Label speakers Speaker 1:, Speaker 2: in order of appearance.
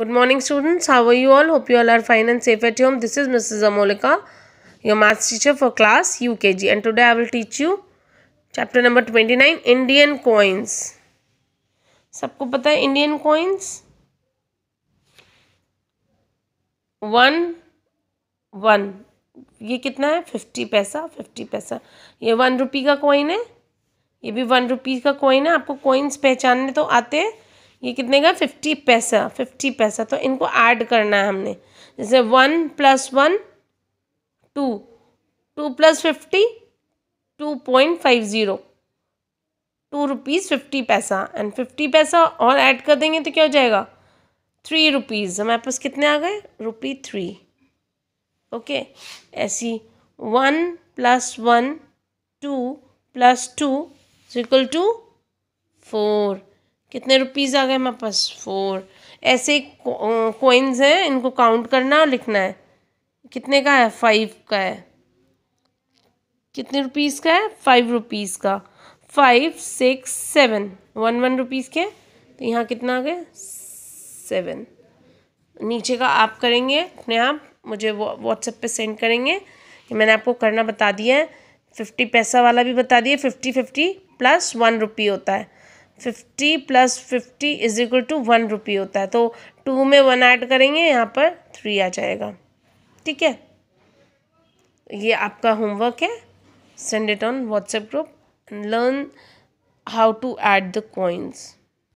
Speaker 1: good morning students how are you all hope you all are fine and safe at home this is Mrs Amolika your maths teacher for class UKG and today I will teach you chapter number twenty nine Indian coins सबको पता है Indian coins one one ये कितना है fifty पैसा fifty पैसा ये one rupee का कॉइन है ये भी वन रुपी का कॉइन है आपको कॉइन्स पहचानने तो आते हैं ये कितने का फिफ्टी पैसा फिफ्टी पैसा तो इनको ऐड करना है हमने जैसे one plus one two two plus fifty two point five zero two rupees fifty paisa and fifty paisa और ऐड कर देंगे तो क्या हो जाएगा थ्री रुपीज़ हमारे पास कितने आ गए रुपी थ्री ओके ऐसी one plus one two plus two equal to four कितने रुपीज़ आ गए हमारे पास फोर ऐसे कोइंस हैं इनको काउंट करना और लिखना है कितने का है फाइव का है कितने रुपीज़ का है फाइव रुपीज़ का five six seven one one rupees के तो यहाँ कितना आ गया सेवन नीचे का आप करेंगे अपने आप मुझे व्हाट्सएप पे सेंड करेंगे कि मैंने आपको करना बता दिया है फिफ्टी पैसा वाला भी बता दिया fifty fifty plus one rupee होता है fifty plus fifty is equal to one rupee होता है तो टू में वन ऐड करेंगे यहाँ पर थ्री आ जाएगा ठीक है ये आपका होमवर्क है send it on WhatsApp group learn how to add the coins